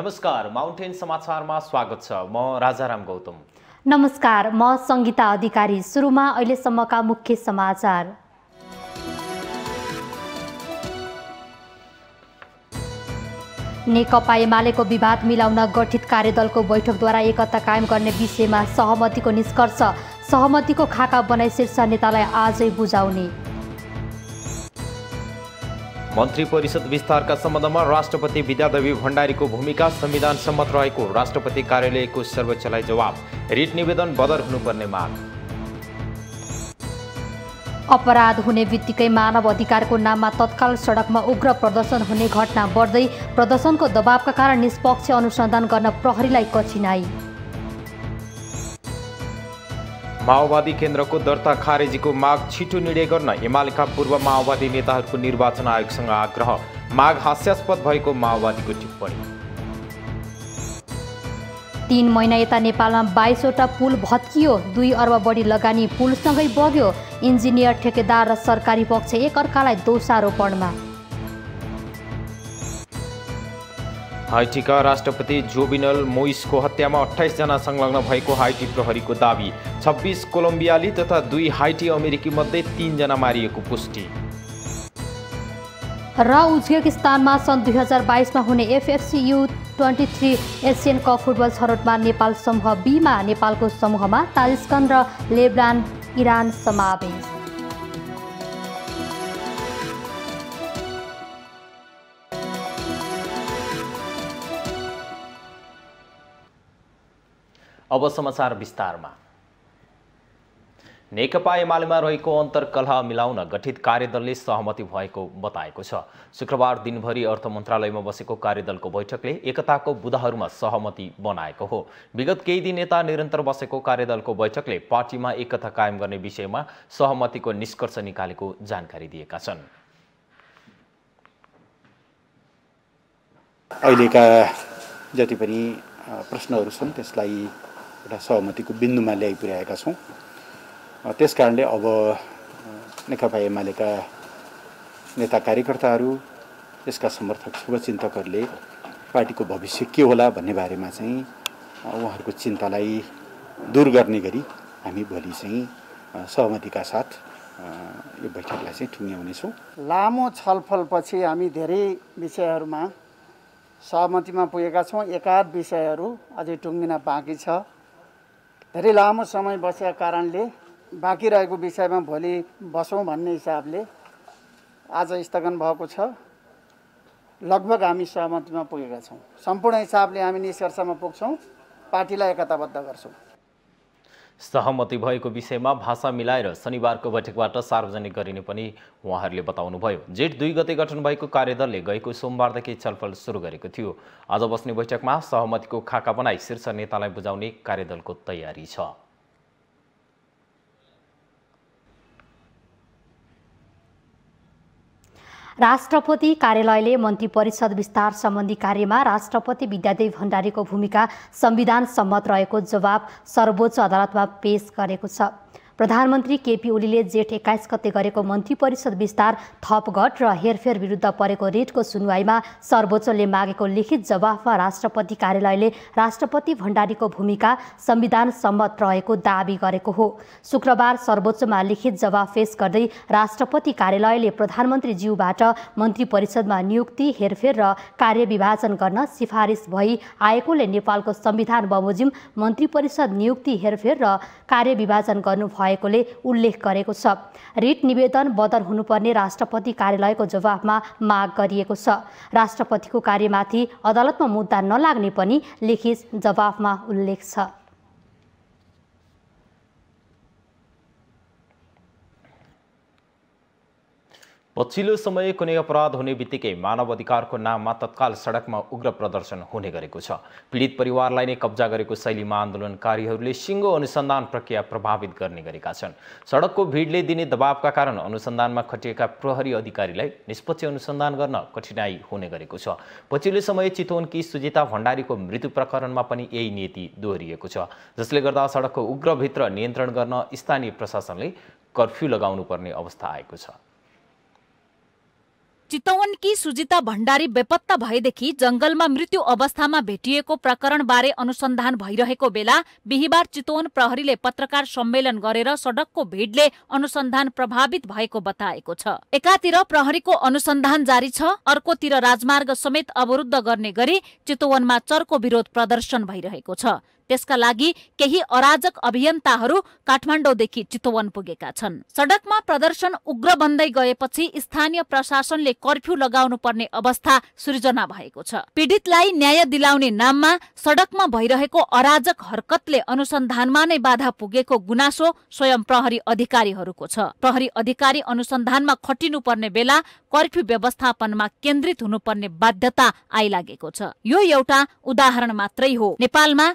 नमस्कार माउन्टेन समाचारमा स्वागत छ म राजाराम गौतम नमस्कार म सङ्गीता अधिकारी सुरुमा अहिलेसम्मका मुख्य समाचार नेकपा एमालेको विवाद मिलाउन गठित कार्यदलको बैठकद्वारा एकता कायम गर्ने विषयमा सहमतिको निष्कर्ष सहमतिको खाका बनाई शीर्ष नेतालाई आजै बुझाउने मन्त्री परिषद विस्तारका सम्बन्धमा राष्ट्रपति विद्यादेवी भण्डारीको भूमिका संविधान सम्मत रहेको राष्ट्रपति कार्यालयको सर्वोच्चलाई जवाब रिट निवेदन बदर हुनुपर्ने माग अपराध हुने बित्तिकै मानव अधिकारको नाममा तत्काल सडकमा उग्र प्रदर्शन हुने घटना बढ्दै प्रदर्शनको दबावका कारण निष्पक्ष अनुसन्धान गर्न प्रहरीलाई कठिनाई माओवादी केन्द्रको दर्ता खारेजीको माग छिटो निर्णय गर्न एमालेका पूर्व माओवादी नेताहरूको निर्वाचन आयोगसँग आग्रह माग हास्यास्पद भएको माओवादीको टिप्पणी तीन महिना यता नेपालमा बाइसवटा पुल भत्कियो दुई अर्ब बढी लगानी पुलसँगै बग्यो इन्जिनियर ठेकेदार र सरकारी पक्ष एकअर्कालाई दोषारोपणमा हाइटीका राष्ट्रपति जोबिनल मोइसको हत्यामा अठाइसजना संलग्न भएको हाइटी प्रहरीको दावी छब्बिस कोलम्बियाली तथा दुई हाइटी मध्ये तिनजना मारिएको पुष्टि र उज्बेकिस्तानमा सन् दुई हजार बाइसमा हुने FFC U twenty three Asian Cup football छनौटमा नेपाल समूह बीमा नेपालको समूहमा तालिस्कन र लेब्रान इरान समावेश अब समाचार विस्तारमा नेकपा एमालेमा रहेको अन्तर्कलह मिलाउन गठित कार्यदलले सहमति भएको बताएको छ शुक्रबार दिनभरि अर्थ मन्त्रालयमा बसेको कार्यदलको बैठकले एकताको बुधाहरूमा सहमति बनाएको हो विगत केही दिन यता निरन्तर बसेको कार्यदलको बैठकले पार्टीमा एकता कायम गर्ने विषयमा सहमतिको निष्कर्ष निकालेको जानकारी दिएका छन् अहिलेका जति पनि प्रश्नहरू छन् त्यसलाई एउटा सहमतिको बिन्दुमा ल्याइपुर्याएका छौँ त्यस कारणले अब नेकपा एमालेका नेता कार्यकर्ताहरू यसका समर्थक शुभचिन्तकहरूले पार्टीको भविष्य के होला भन्ने बारेमा चाहिँ उहाँहरूको चिन्तालाई दूर गर्ने गरी हामी भोलि चाहिँ सहमतिका साथ यो बैठकलाई चाहिँ ठुङ्ग्याउनेछौँ लामो छलफलपछि हामी धेरै विषयहरूमा सहमतिमा पुगेका छौँ एकाध विषयहरू अझै टुङ्गिन बाँकी छ धेरै लामो समय बसेका कारणले बाँकी रहेको विषयमा भोलि बसौँ भन्ने हिसाबले आज स्थगन भएको छ लगभग हामी सहमतिमा पुगेका छौँ सम्पूर्ण हिसाबले हामी निष्कर्षमा पुग्छौँ पार्टीलाई एकताबद्ध गर्छौँ सहमति भएको विषयमा भाषा मिलाएर शनिबारको बैठकबाट सार्वजनिक गरिने पनि उहाँहरूले बताउनुभयो जेठ दुई गते गठन भएको कार्यदलले गएको सोमबारदेखि छलफल सुरु गरेको थियो आज बस्ने बैठकमा सहमतिको खाका बनाई शीर्ष नेतालाई बुझाउने कार्यदलको तयारी छ राष्ट्रपति कार्यालयले मन्त्री परिषद विस्तार सम्बन्धी कार्यमा राष्ट्रपति विद्यादेव भण्डारीको भूमिका संविधान सम्मत रहेको जवाब सर्वोच्च अदालतमा पेश गरेको छ प्रधानमन्त्री केपी ओलीले जेठ एक्काइस गते गरेको मन्त्री परिषद विस्तार थपघट र हेरफेर विरुद्ध परेको रिटको सुनवाईमा सर्वोच्चले मागेको लिखित जवाफमा राष्ट्रपति कार्यालयले राष्ट्रपति भण्डारीको भूमिका संविधान सम्मत रहेको दावी गरेको हो शुक्रबार सर्वोच्चमा लिखित जवाफ पेश गर्दै राष्ट्रपति कार्यालयले प्रधानमन्त्रीज्यूबाट मन्त्री परिषदमा नियुक्ति हेरफेर र कार्यविभाजन गर्न सिफारिस भई आएकोले नेपालको संविधान बमोजिम मन्त्री परिषद नियुक्ति हेरफेर र कार्यविभाजन गर्नुभयो नपाएकोले उल्लेख गरेको छ रिट निवेदन बदर हुनुपर्ने राष्ट्रपति कार्यालयको जवाफमा माग गरिएको छ राष्ट्रपतिको कार्यमाथि अदालतमा मुद्दा नलाग्ने पनि लिखित जवाफमा उल्लेख छ पछिल्लो समय कुनै अपराध हुने बित्तिकै मानव अधिकारको नाममा तत्काल सडकमा उग्र प्रदर्शन हुने गरेको छ पीडित परिवारलाई नै कब्जा गरेको शैलीमा आन्दोलनकारीहरूले सिङ्गो अनुसन्धान प्रक्रिया प्रभावित गर्ने गरेका छन् सडकको भिडले दिने दबावका कारण अनुसन्धानमा खटिएका प्रहरी अधिकारीलाई निष्पक्ष अनुसन्धान गर्न कठिनाई हुने गरेको छ पछिल्लो समय चितवनकी सुजिता भण्डारीको मृत्यु प्रकरणमा पनि यही नीति दोहोरिएको छ जसले गर्दा सडकको उग्रभित्र नियन्त्रण गर्न स्थानीय प्रशासनले कर्फ्यू लगाउनुपर्ने अवस्था आएको छ चितवनकी सुजिता भण्डारी बेपत्ता भएदेखि जंगलमा मृत्यु अवस्थामा भेटिएको प्रकरणबारे अनुसन्धान भइरहेको बेला बिहिबार चितवन प्रहरीले पत्रकार सम्मेलन गरेर सडकको भिडले अनुसन्धान प्रभावित भएको बताएको छ एकातिर प्रहरीको अनुसन्धान जारी छ अर्कोतिर राजमार्ग समेत अवरुद्ध गर्ने गरी चितवनमा चर्को विरोध प्रदर्शन भइरहेको छ त्यसका लागि केही अराजक अभियन्ताहरू काठमाडौँदेखि चितवन पुगेका छन् सडकमा प्रदर्शन उग्र बन्दै गएपछि स्थानीय प्रशासनले कर्फ्यू लगाउनु पर्ने अवस्था सृजना भएको छ पीडितलाई न्याय दिलाउने नाममा सडकमा भइरहेको अराजक हरकतले अनुसन्धानमा नै बाधा पुगेको गुनासो स्वयं प्रहरी अधिकारीहरूको छ प्रहरी अधिकारी अनुसन्धानमा खटिनुपर्ने बेला कर्फ्यू व्यवस्थापनमा केन्द्रित हुनुपर्ने बाध्यता आइलागेको छ यो एउटा उदाहरण मात्रै हो नेपालमा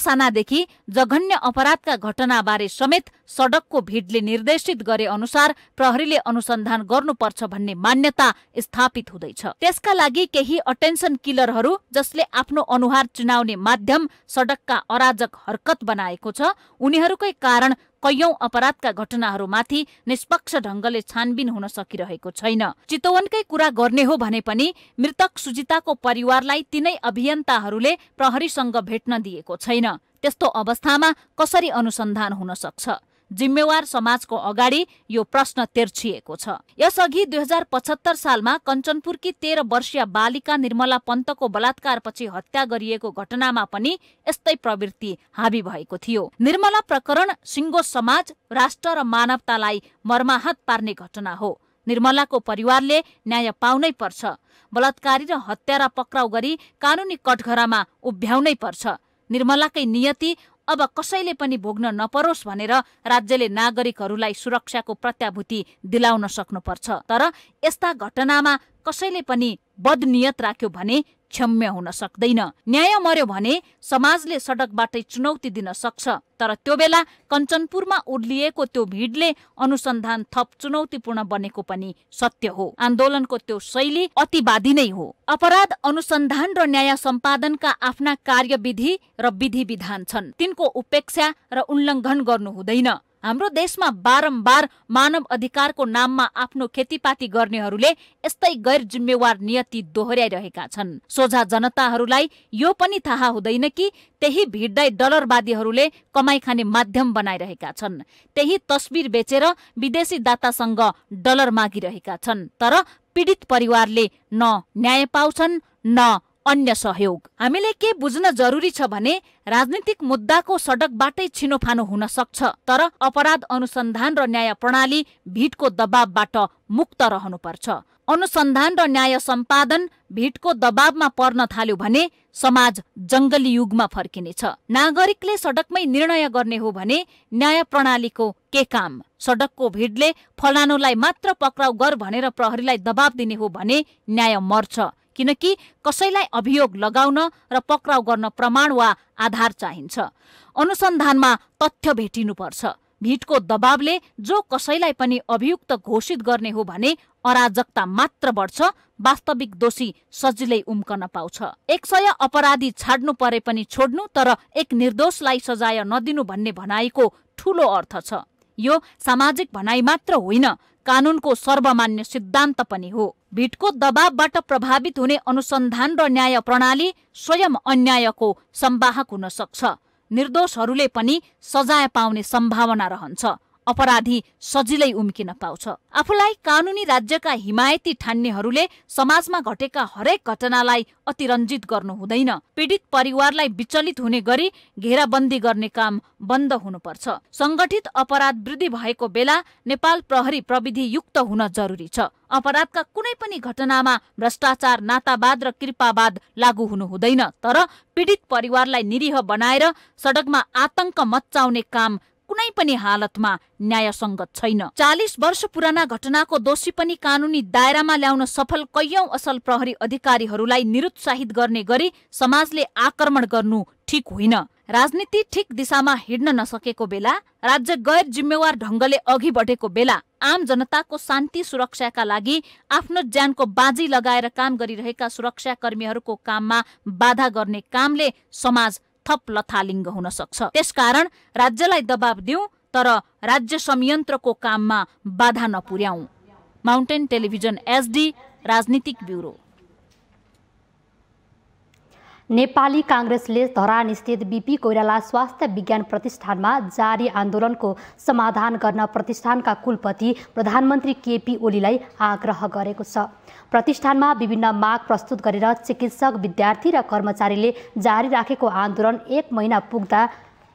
सानादेखि जघन्य अपराधका घटनाबारे समेत सडकको भिडले निर्देशित गरे अनुसार प्रहरीले अनुसन्धान गर्नुपर्छ भन्ने मान्यता स्थापित हुँदैछ त्यसका लागि केही अटेन्सन किलरहरू जसले आफ्नो अनुहार चिनाउने माध्यम सडकका अराजक हरकत बनाएको छ उनीहरूकै कारण कैयौं अपराधका घटनाहरूमाथि निष्पक्ष ढंगले छानबिन हुन सकिरहेको छैन चितवनकै कुरा गर्ने हो भने पनि मृतक सुजिताको परिवारलाई तिनै अभियन्ताहरूले प्रहरीसँग भेट्न दिएको छैन त्यस्तो अवस्थामा कसरी अनुसन्धान हुन सक्छ जिम्मेवार समाजको अगाडि यो प्रश्न तेर्छिएको छ यसअघि दुई हजार पचहत्तर सालमा कञ्चनपुरकी तेह्र वर्षीय बालिका निर्मला पन्तको बलात्कारपछि हत्या गरिएको घटनामा पनि यस्तै प्रवृत्ति हावी भएको थियो निर्मला प्रकरण सिङ्गो समाज राष्ट्र र मानवतालाई मर्माहत पार्ने घटना हो निर्मलाको परिवारले न्याय पाउनै पर्छ बलात्कारी र हत्यारा पक्राउ गरी कानुनी कठघरामा उभ्याउनै पर्छ निर्मलाकै नियति अब कसैले पनि भोग्न नपरोस् भनेर राज्यले नागरिकहरूलाई सुरक्षाको प्रत्याभूति दिलाउन सक्नुपर्छ तर यस्ता घटनामा कसैले पनि बदनियत राख्यो भने क्षम्य हुन सक्दैन न्याय मर्यो भने समाजले सडकबाटै चुनौती दिन सक्छ तर त्यो बेला कञ्चनपुरमा उर्लिएको त्यो भिडले अनुसन्धान थप चुनौतीपूर्ण बनेको पनि सत्य हो आन्दोलनको त्यो शैली अतिवादी नै हो अपराध अनुसन्धान र न्याय सम्पादनका आफ्ना कार्यविधि र विधि विधान छन् तिनको उपेक्षा र उल्लङ्घन गर्नु हुँदैन हाम्रो देशमा बारम्बार मानव अधिकारको नाममा आफ्नो खेतीपाती गर्नेहरूले यस्तै गैर जिम्मेवार नियति दोहोर्याइरहेका छन् सोझा जनताहरूलाई यो पनि थाहा हुँदैन कि त्यही भिड्दै डलरवादीहरूले कमाई खाने माध्यम बनाइरहेका छन् त्यही तस्बिर बेचेर विदेशी दातासँग डलर मागिरहेका छन् तर पीडित परिवारले न न्याय पाउँछन् न अन्य सहयोग हामीले के बुझ्न जरुरी छ भने राजनीतिक मुद्दाको सडकबाटै छिनोफानो हुन सक्छ तर अपराध अनुसन्धान र न्याय प्रणाली भिटको दबावबाट मुक्त रहनुपर्छ अनुसन्धान र न्याय सम्पादन भिटको दबावमा पर्न थाल्यो भने समाज जङ्गली युगमा फर्किनेछ नागरिकले सडकमै निर्णय गर्ने हो भने न्याय प्रणालीको के काम सडकको भिडले फलानुलाई मात्र पक्राउ गर भनेर प्रहरीलाई दबाब दिने हो भने न्याय मर्छ किनकि कसैलाई अभियोग लगाउन र पक्राउ गर्न प्रमाण वा आधार चाहिन्छ अनुसन्धानमा तथ्य भेटिनुपर्छ भिटको दबावले जो कसैलाई पनि अभियुक्त घोषित गर्ने हो भने अराजकता मात्र बढ्छ वास्तविक दोषी सजिलै उम्कन पाउँछ एक सय अपराधी छाड्नु परे पनि छोड्नु तर एक निर्दोषलाई सजाय नदिनु भन्ने भनाइको ठूलो अर्थ छ यो सामाजिक भनाइ मात्र होइन कानूनको सर्वमान्य सिद्धान्त पनि हो भिटको दबावबाट प्रभावित हुने अनुसन्धान र न्याय प्रणाली स्वयं अन्यायको सम्वाहक हुन सक्छ निर्दोषहरूले पनि सजाय पाउने सम्भावना रहन्छ अपराधी सजिलै उम्किन पाउँछ आफूलाई कानुनी राज्यका हिमायती ठान्नेहरूले समाजमा घटेका हरेक घटनालाई अतिरञ्जित गर्नु हुँदैन पीडित परिवारलाई विचलित हुने गरी घेराबन्दी गर्ने काम बन्द हुनुपर्छ संगठित अपराध वृद्धि भएको बेला नेपाल प्रहरी प्रविधि युक्त हुन जरुरी छ अपराधका कुनै पनि घटनामा भ्रष्टाचार नातावाद र कृपावाद लागू हुनु हुँदैन तर पीडित परिवारलाई निरीह बनाएर सडकमा आतंक मच्चाउने काम कुनै पनि हालतमा न्यायसङ्गत छैन चालिस वर्ष पुराना घटनाको दोषी पनि कानुनी दायरामा ल्याउन सफल कैयौं असल प्रहरी अधिकारीहरूलाई निरुत्साहित गर्ने गरी समाजले आक्रमण गर्नु ठिक होइन राजनीति ठिक दिशामा हिँड्न नसकेको बेला राज्य गैर जिम्मेवार ढङ्गले अघि बढेको बेला आम जनताको शान्ति सुरक्षाका लागि आफ्नो ज्यानको बाजी लगाएर काम गरिरहेका सुरक्षाकर्मीहरूको काममा बाधा गर्ने कामले समाज थप लथालिङ्ग हुन सक्छ त्यसकारण राज्यलाई दबाब दिउँ तर राज्य संयन्त्रको काममा बाधा नपुर्याउँ माउन्टेन टेलिभिजन एसडी राजनीतिक ब्युरो नेपाली काङ्ग्रेसले धरानस्थित बिपी कोइराला स्वास्थ्य विज्ञान प्रतिष्ठानमा जारी आन्दोलनको समाधान गर्न प्रतिष्ठानका कुलपति प्रधानमन्त्री केपी ओलीलाई आग्रह गरेको छ प्रतिष्ठानमा विभिन्न माग प्रस्तुत गरेर चिकित्सक विद्यार्थी र कर्मचारीले जारी राखेको आन्दोलन एक महिना पुग्दा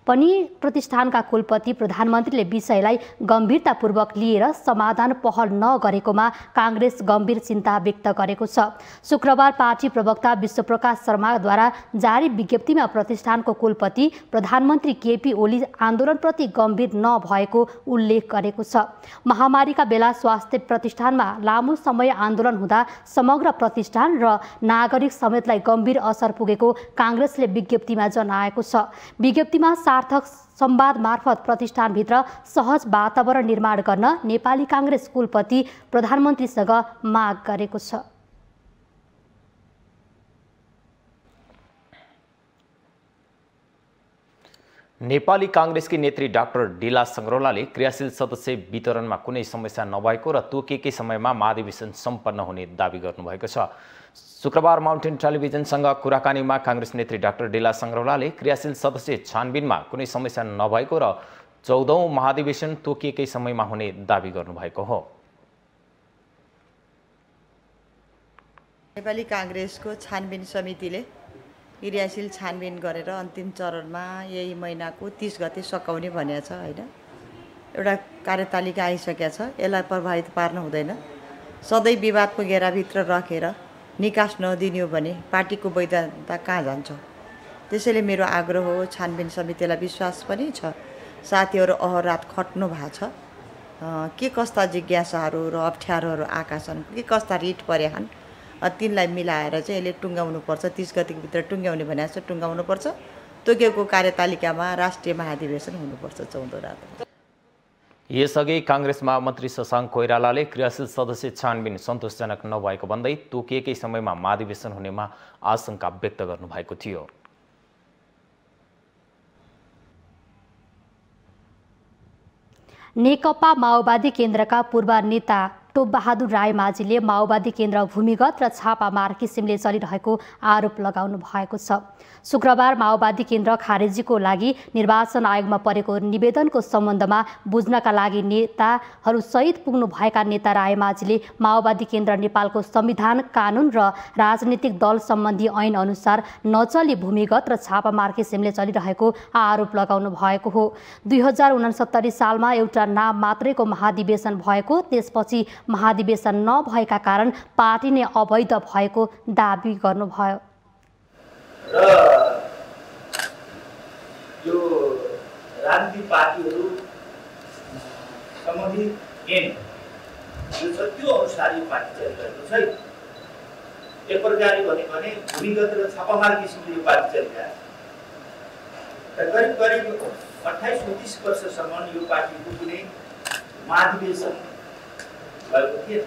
पनि प्रतिष्ठानका कुलपति प्रधानमन्त्रीले विषयलाई गम्भीरतापूर्वक लिएर समाधान पहल नगरेकोमा काङ्ग्रेस गम्भीर चिन्ता व्यक्त गरेको छ शुक्रबार पार्टी प्रवक्ता विश्वप्रकाश शर्माद्वारा जारी विज्ञप्तिमा प्रतिष्ठानको कुलपति प्रधानमन्त्री केपी ओली आन्दोलनप्रति गम्भीर नभएको उल्लेख गरेको छ महामारीका बेला स्वास्थ्य प्रतिष्ठानमा लामो समय आन्दोलन हुँदा समग्र प्रतिष्ठान र नागरिक समेतलाई गम्भीर असर पुगेको काङ्ग्रेसले विज्ञप्तिमा जनाएको छ विज्ञप्तिमा सार्थक संवाद मार्फत प्रतिष्ठानभित्र सहज वातावरण निर्माण गर्न नेपाली काङ्ग्रेस कुलपति प्रधानमन्त्रीसँग माग गरेको छ नेपाली काङ्ग्रेसकी नेत्री डाक्टर डिला सङ्ग्रौलाले क्रियाशील सदस्य वितरणमा कुनै समस्या नभएको र तोकेकै समयमा महाधिवेशन सम्पन्न हुने दावी गर्नुभएको छ शुक्रबार माउन्टेन टेलिभिजनसँग कुराकानीमा काङ्ग्रेस नेत्री डाक्टर डेला सङ्ग्रौलाले क्रियाशील सदस्य छानबिनमा कुनै समस्या नभएको र चौधौँ महाधिवेशन तोकिएकै समयमा हुने दावी गर्नुभएको हो नेपाली काङ्ग्रेसको छानबिन समितिले क्रियाशील छानबिन गरेर अन्तिम चरणमा यही महिनाको तिस गते सकाउने भनेको छ होइन एउटा कार्यतालिका आइसकेको छ यसलाई प्रभावित पार्नु हुँदैन सधैँ विवादको घेराभित्र राखेर निकास नदिने हो भने पार्टीको वैधता कहाँ जान्छ त्यसैले मेरो आग्रह हो छानबिन समितिलाई विश्वास पनि छ साथीहरू अहरात खट्नु भएको छ के कस्ता जिज्ञासाहरू र अप्ठ्यारोहरू आएका छन् के कस्ता रिट परेछन् तिनलाई मिलाएर चाहिँ यसले टुङ्गाउनुपर्छ तिस गतिभित्र टुङ्ग्याउने भने जस्तो टुङ्गाउनुपर्छ तोकेको कार्यतालिकामा राष्ट्रिय महाधिवेशन हुनुपर्छ चौधो रात यसअघि काङ्ग्रेस महामन्त्री शशाङ्क कोइरालाले क्रियाशील सदस्य छानबिन सन्तोषजनक नभएको भन्दै तोकिएकै समयमा महाधिवेशन हुनेमा आशंका व्यक्त गर्नुभएको थियो नेकपा माओवादी केन्द्रका पूर्व नेता टोपबहादुर रायमाझीले माओवादी केन्द्र भूमिगत र छापामार किसिमले चलिरहेको आरोप लगाउनु भएको छ शुक्रबार माओवादी केन्द्र खारेजीको लागि निर्वाचन आयोगमा परेको निवेदनको सम्बन्धमा बुझ्नका लागि नेताहरूसहित पुग्नुभएका नेता रायमाझीले माओवादी केन्द्र नेपालको संविधान कानुन र राजनीतिक दल सम्बन्धी ऐन अनुसार नचली भूमिगत र छापामार किसिमले चलिरहेको आरोप लगाउनु भएको हो दुई हजार सालमा एउटा नाम मात्रैको महाधिवेशन भएको त्यसपछि महाधिवेशन नभएका कारण पार्टी नै अवैध भएको दावी गर्नुभयो एक प्रकारले भने भूमिगत र छापामार किसिमले पार्टी चलिरहेको छ र करिब करिब अठाइस उन्तिस वर्षसम्म यो पार्टीको कुनै महाधिवेशन भएको थिएन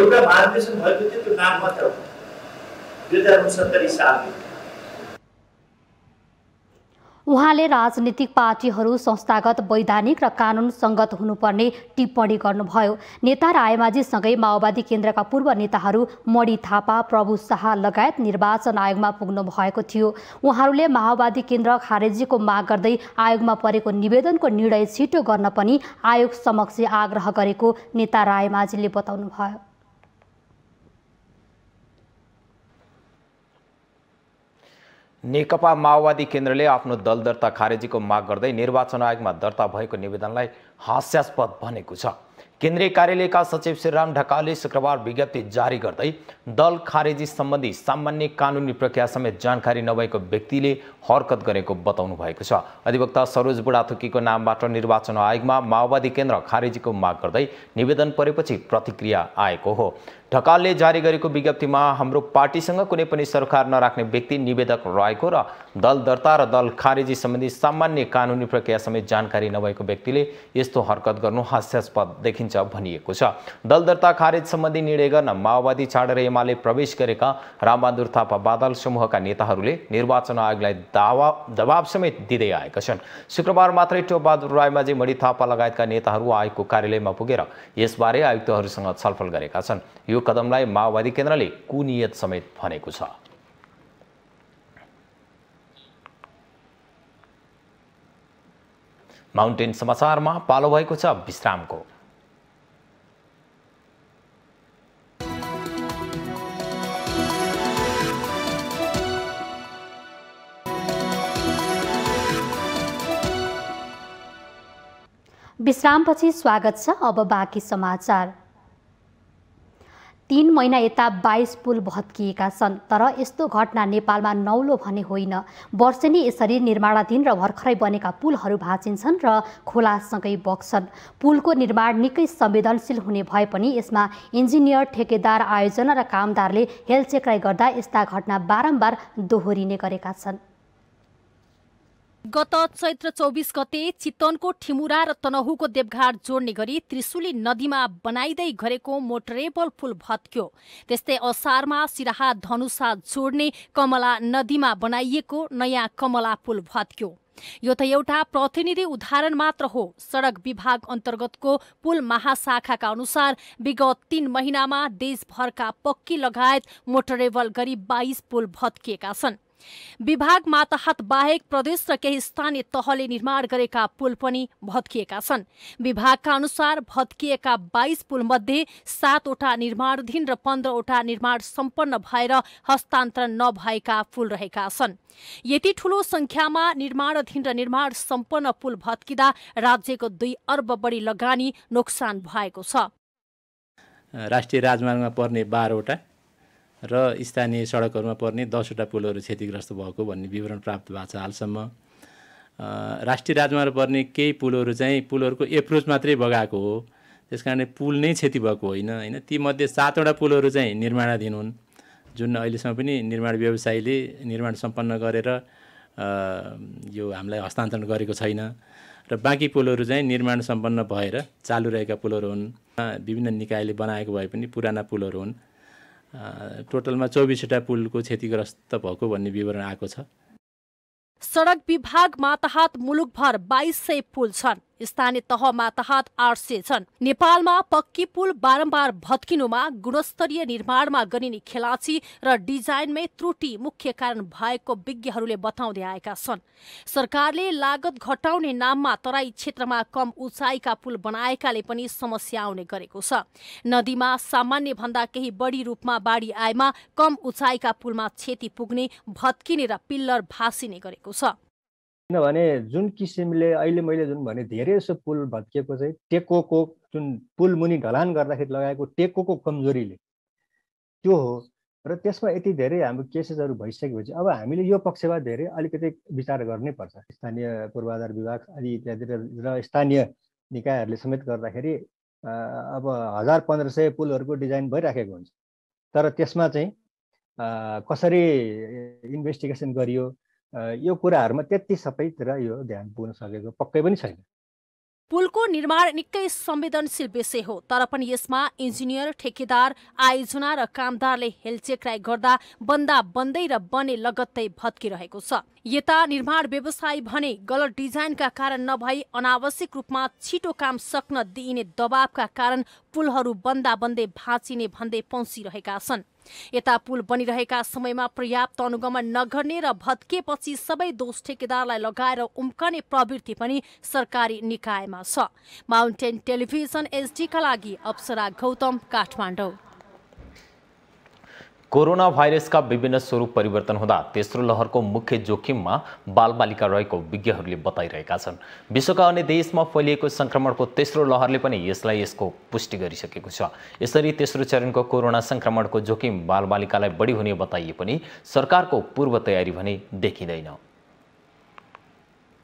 एउटा महाधिवेशन भएको थियो त्यो नाम मात्र हो दुई हजार उन्सत्तरी सालदेखि उहाँले राजनीतिक पार्टीहरू संस्थागत वैधानिक र कानुनसङ्गत हुनुपर्ने टिप्पणी गर्नुभयो नेता रायमाझीसँगै माओवादी केन्द्रका पूर्व नेताहरू मणि थापा प्रभु शाह लगायत निर्वाचन आयोगमा पुग्नु भएको थियो उहाँहरूले माओवादी केन्द्र खारेजीको माग गर्दै आयोगमा परेको निवेदनको निर्णय छिटो गर्न पनि आयोग समक्ष आग्रह गरेको नेता रायमाझीले बताउनुभयो नेकपा माओवादी केन्द्रले आफ्नो दल दर्ता खारेजीको माग गर्दै निर्वाचन आयोगमा दर्ता भएको निवेदनलाई हास्यास्पद भनेको छ केन्द्रीय कार्यालयका सचिव श्रीराम ढकालले शुक्रबार विज्ञप्ति जारी गर्दै दल खारेजी सम्बन्धी सामान्य कानुनी प्रक्रिया समेत जानकारी नभएको व्यक्तिले हरकत गरेको बताउनु भएको छ अधिवक्ता सरोज बुढाथुकीको नामबाट निर्वाचन आयोगमा माओवादी केन्द्र खारेजीको माग गर्दै निवेदन परेपछि प्रतिक्रिया आएको हो ढकालले जारी गरेको विज्ञप्तिमा हाम्रो पार्टीसँग कुनै पनि सरकार नराख्ने व्यक्ति निवेदक रहेको र दल दर्ता र दल खारेजी सम्बन्धी सामान्य कानुनी प्रक्रिया समेत जानकारी नभएको व्यक्तिले यस्तो हरकत गर्नु हास्यास्पद देखिन्छ भनिएको छ दल दर्ता खारेज सम्बन्धी निर्णय गर्न माओवादी छाडेर एमाले प्रवेश गरेका रामबहादुर थापा बादल समूहका नेताहरूले निर्वाचन आयोगलाई दावा दबाव समेत दिँदै आएका छन् शुक्रबार मात्रै टोपबहादुर रायमाझी मणि थापा लगायतका नेताहरू आयोगको कार्यालयमा पुगेर यसबारे आयुक्तहरूसँग छलफल गरेका छन् यो कदमलाई माओवादी केन्द्रले कुनियत समेत भनेको छ माउन्टेन समाचारमा पालो भएको छ विश्रामको विश्रामपछि स्वागत छ अब बाँकी समाचार तीन महिना यता बाइस पुल भत्किएका छन् तर यस्तो घटना नेपालमा नौलो भने होइन वर्षेनी यसरी निर्माणाधीन र भर्खरै बनेका पुलहरू भाँचिन्छन् र खोलासँगै बग्छन् पुलको निर्माण निकै संवेदनशील हुने भए पनि यसमा इन्जिनियर ठेकेदार आयोजना र कामदारले हेलचेक्राइ गर्दा यस्ता घटना बारम्बार दोहोरिने गरेका छन् गत चैत्र चौबिस गते चितवनको ठिमुरा र तनहुको देवघाट जोड्ने गरी त्रिशुली नदीमा बनाइँदै गरेको मोटरेबल पुल भत्क्यो त्यस्तै असारमा सिराहा धनुषा जोड्ने कमला नदीमा बनाइएको नयाँ कमला पुल भत्क्यो यो त एउटा प्रतिनिधि उदाहरण मात्र हो सडक विभाग अन्तर्गतको पुल महाशाखाका अनुसार विगत तीन महिनामा देशभरका पक्की लगायत मोटरेबल गरी बाइस पुल भत्किएका छन् विभाग माताहात बाहेक प्रदेश र केही स्थानीय तहले निर्माण गरेका पुल पनि भत्किएका छन् विभागका अनुसार भत्किएका बाइस पुलमध्ये सातवटा निर्माणधीन र पन्ध्रवटा निर्माण सम्पन्न भएर हस्तान्तरण नभएका पुल रहेका छन् यति ठूलो संख्यामा निर्माणधीन र निर्माण सम्पन्न पुल भत्किँदा राज्यको दुई अर्ब बढी लगानी नोक्सान भएको छ राष्ट्रिय राजमार्गमा पर्ने बाह्रवटा र स्थानीय सडकहरूमा पर्ने दसवटा पुलहरू क्षतिग्रस्त भएको भन्ने विवरण प्राप्त भएको छ हालसम्म राष्ट्रिय राजमार्ग पर्ने केही पुलहरू चाहिँ पुलहरूको एप्रोच मात्रै बगाएको हो त्यस कारणले पुल नै क्षति भएको होइन होइन तीमध्ये सातवटा पुलहरू चाहिँ निर्माणाधीन हुन् जुन अहिलेसम्म पनि निर्माण व्यवसायीले निर्माण सम्पन्न गरेर यो हामीलाई हस्तान्तरण गरेको छैन र बाँकी पुलहरू चाहिँ निर्माण सम्पन्न भएर चालु रहेका पुलहरू हुन् विभिन्न निकायले बनाएको भए पनि पुराना पुलहरू हुन् टोटलमा चौबिसवटा पुलको क्षतिग्रस्त भएको भन्ने विवरण आएको छ सडक विभाग माताहात मुलुकभर बाइस सय पुल छन् स्थानीय तहमा तहत आठ छन् नेपालमा पक्की पुल बारम्बार भत्किनुमा गुणस्तरीय निर्माणमा गरिने खेलाची र डिजाइनमै त्रुटि मुख्य कारण भएको विज्ञहरूले बताउँदै आएका छन् सरकारले लागत घटाउने नाममा तराई क्षेत्रमा कम उचाइका पुल बनाएकाले पनि समस्या आउने गरेको छ नदीमा सामान्य भन्दा केही बढी रूपमा बाढी आएमा कम उचाइका पुलमा क्षति पुग्ने भत्किने र पिल्लर भाँसिने गरेको छ किनभने जुन किसिमले अहिले मैले जुन भने धेरै जसो पुल भत्किएको चाहिँ टेकोको जुन पुल मुनि ढलान गर्दाखेरि लगाएको टेकोको कमजोरीले त्यो हो र त्यसमा यति धेरै हाम्रो केसेसहरू भइसकेपछि अब हामीले यो पक्षमा धेरै अलिकति विचार गर्नै पर्छ स्थानीय पूर्वाधार विभाग आदि इत्यादि र स्थानीय निकायहरूले समेत गर्दाखेरि अब हजार पन्ध्र सय पुलहरूको डिजाइन भइराखेको हुन्छ तर त्यसमा चाहिँ कसरी इन्भेस्टिगेसन गरियो यो कुराहरूमा त्यति सबैतिर यो ध्यान पुग्न सकेको पक्कै पनि छैन पुलको निर्माण निकै संवेदनशील विषय हो तर पनि यसमा इन्जिनियर ठेकेदार आयोजना र कामदारले हेलचेक्राइ गर्दा बन्दा बन्दै र बने लगत्तै भत्किरहेको छ यता निर्माण व्यवसाय भने गलत डिजाइनका कारण नभई अनावश्यक रूपमा छिटो काम सक्न दिइने दबावका कारण पुलहरू बन्दा बन्दै भाँचिने भन्दै पौँचिरहेका छन् यता पुल बनिरहेका समयमा पर्याप्त अनुगमन नगर्ने र भत्किएपछि सबै दोष ठेकेदारलाई लगाएर उम्कने प्रवृत्ति पनि सरकारी निकायमा छ माउन्टेन टेलिभिजन एसडीका लागि अप्सरा गौतम काठमाडौँ कोरोना भाइरसका विभिन्न स्वरूप परिवर्तन हुँदा तेस्रो लहरको मुख्य जोखिममा बालबालिका रहेको विज्ञहरूले बताइरहेका छन् विश्वका अन्य देशमा फैलिएको सङ्क्रमणको तेस्रो लहरले पनि यसलाई यसको पुष्टि गरिसकेको छ यसरी तेस्रो चरणको कोरोना सङ्क्रमणको जोखिम बालबालिकालाई बढी हुने बताइए पनि सरकारको पूर्व तयारी भने देखिँदैन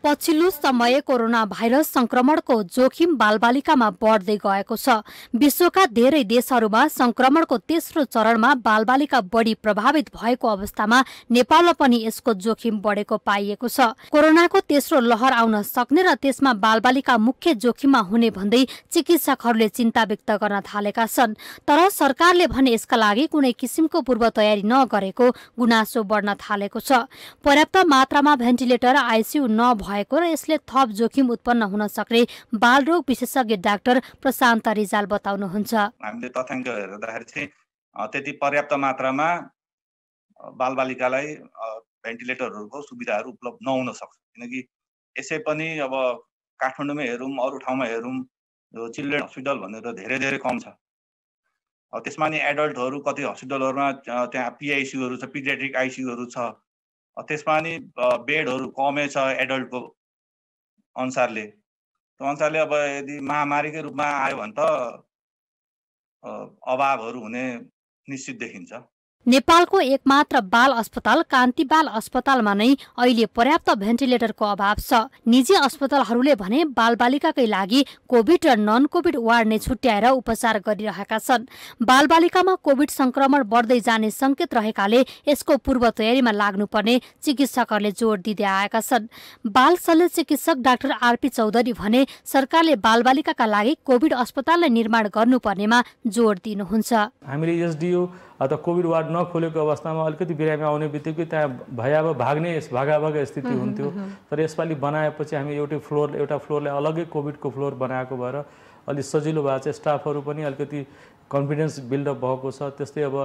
पछिल्लो समय कोरोना भाइरस संक्रमणको जोखिम बालबालिकामा बढ्दै गएको छ विश्वका धेरै देशहरूमा संक्रमणको तेस्रो चरणमा बालबालिका बढी प्रभावित भएको अवस्थामा नेपालमा पनि यसको जोखिम बढेको पाइएको छ कोरोनाको तेस्रो लहर आउन सक्ने र त्यसमा बालबालिका मुख्य जोखिममा हुने भन्दै चिकित्सकहरूले चिन्ता व्यक्त गर्न थालेका छन् तर सरकारले भने यसका लागि कुनै किसिमको पूर्व तयारी नगरेको गुनासो बढ्न थालेको छ पर्याप्त मात्रामा भेन्टिलेटर आइसियू न भएको र यसले थप जोखिम उत्पन्न हुन सक्ने बालरोग विशेषज्ञ डाक्टर प्रशान्त रिजाल बताउनुहुन्छ हामीले तथ्याङ्क हेर्दाखेरि चाहिँ त्यति पर्याप्त मात्रामा बालबालिकालाई भेन्टिलेटरहरूको सुविधाहरू उपलब्ध नहुन सक्छ किनकि यसै पनि अब काठमाडौँमै हेरौँ अरू ठाउँमा हेरौँ यो चिल्ड्रेन हस्पिटल भनेर धेरै धेरै कम छ त्यसमा नि एडल्टहरू कति हस्पिटलहरूमा त्यहाँ पिआइसियुहरू छ पिडियाट्रिक आइसियुहरू छ त्यसमा नि बेडहरू कमै छ एडल्टको अनुसारले त्यो अनुसारले अब यदि महामारीकै रूपमा आयो भने त अभावहरू हुने निश्चित देखिन्छ नेपालको एकमात्र बाल अस्पताल कान्ति बाल अस्पतालमा नै अहिले पर्याप्त भेन्टिलेटरको अभाव छ निजी अस्पतालहरूले भने बालबालिकाकै लागि कोभिड र नन कोभिड वार्ड नै छुट्याएर उपचार गरिरहेका छन् बालबालिकामा कोभिड संक्रमण बढ्दै जाने संकेत रहेकाले यसको पूर्व तयारीमा लाग्नुपर्ने चिकित्सकहरूले जोड दिँदै आएका छन् बाल शल्य चिकित्सक डाक्टर आरपी चौधरी भने सरकारले बालबालिकाका लागि कोभिड अस्पताललाई निर्माण गर्नुपर्नेमा जोड दिनुहुन्छ हामीले त कोभिड वार्ड नखोलेको अवस्थामा अलिकति बिरामी आउने बित्तिकै त्यहाँ भयाव भाग्ने भागाभाग स्थिति हुन्थ्यो तर यसपालि बनाएपछि हामी एउटै फ्लोर एउटा फ्लोरलाई अलग्गै कोभिडको फ्लोर बनाएको भएर अलिक सजिलो भएको छ स्टाफहरू पनि अलिकति कन्फिडेन्स बिल्डअप भएको छ त्यस्तै अब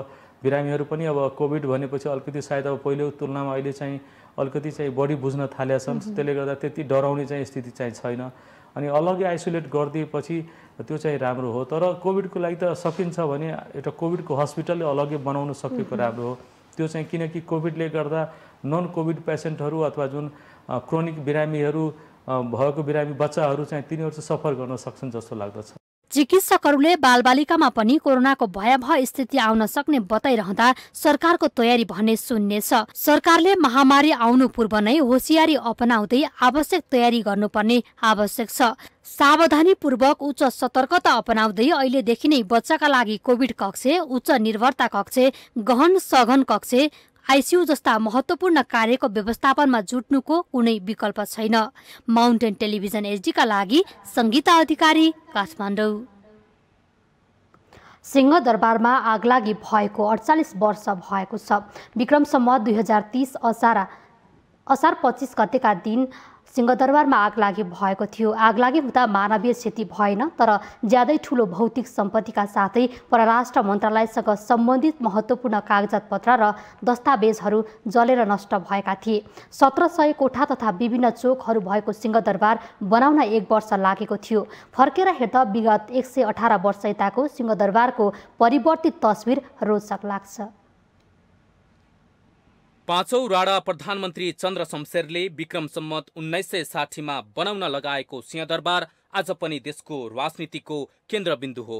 बिरामीहरू पनि अब कोभिड भनेपछि अलिकति सायद अब पहिलेको तुलनामा अहिले चाहिँ अलिकति चाहिँ बढी बुझ्न थालेका छन् त्यसले गर्दा त्यति डराउने चाहिँ स्थिति चाहिँ छैन अनि अलग्गै आइसोलेट गरिदिएपछि त्यो चाहिँ राम्रो हो तर कोभिडको लागि त सकिन्छ भने एउटा कोभिडको हस्पिटलले अलग्गै बनाउन सकेको राम्रो हो त्यो चाहिँ किनकि कोभिडले गर्दा नन कोभिड पेसेन्टहरू अथवा जुन क्रोनिक बिरामीहरू भएको बिरामी बच्चाहरू चाहिँ तिनीहरू चाहिँ सफर गर्न सक्छन् जस्तो लाग्दछ चिकित्सकहरूले बालबालिकामा पनि कोरोनाको भयावह स्थिति आउन सक्ने बताइरहँदा सरकारको तयारी भन्ने शून्य छ सरकारले महामारी आउनु पूर्व नै होसियारी अपनाउँदै आवश्यक तयारी गर्नुपर्ने आवश्यक छ सावधानीपूर्वक उच्च सतर्कता अपनाउँदै अहिलेदेखि नै बच्चाका लागि कोविड कक्ष उच्च निर्भरता कक्ष गहन सघन कक्ष आइसियु जस्ता महत्त्वपूर्ण कार्यको व्यवस्थापनमा जुट्नुको कुनै विकल्प छैन माउन्टेन टेलिभिजन एचडीका लागि सङ्गीता अधिकारी काठमाडौँ सिंहदरबारमा आगलागी भएको अडचालिस वर्ष भएको छ विक्रमसम्म दुई हजार तिस असार असार पच्चिस गतेका दिन सिंहदरबारमा आगलागी भएको थियो आग आगलागी हुँदा मानवीय क्षति भएन तर ज्यादै ठुलो भौतिक सम्पत्तिका साथै परराष्ट्र मन्त्रालयसँग सम्बन्धित महत्त्वपूर्ण पत्र र दस्तावेजहरू जलेर नष्ट भएका थिए सत्र सय कोठा तथा विभिन्न चोकहरू भएको सिंहदरबार बनाउन एक वर्ष लागेको थियो फर्केर हेर्दा विगत एक सय अठार वर्ष यताको सिंहदरबारको परिवर्तित तस्विर रोचक लाग्छ पाँचौँ राणा प्रधानमन्त्री चन्द्र शमशेरले विक्रम सम्मत उन्नाइस सय साठीमा बनाउन लगाएको सिंहदरबार आज पनि देशको राजनीतिको केन्द्रबिन्दु हो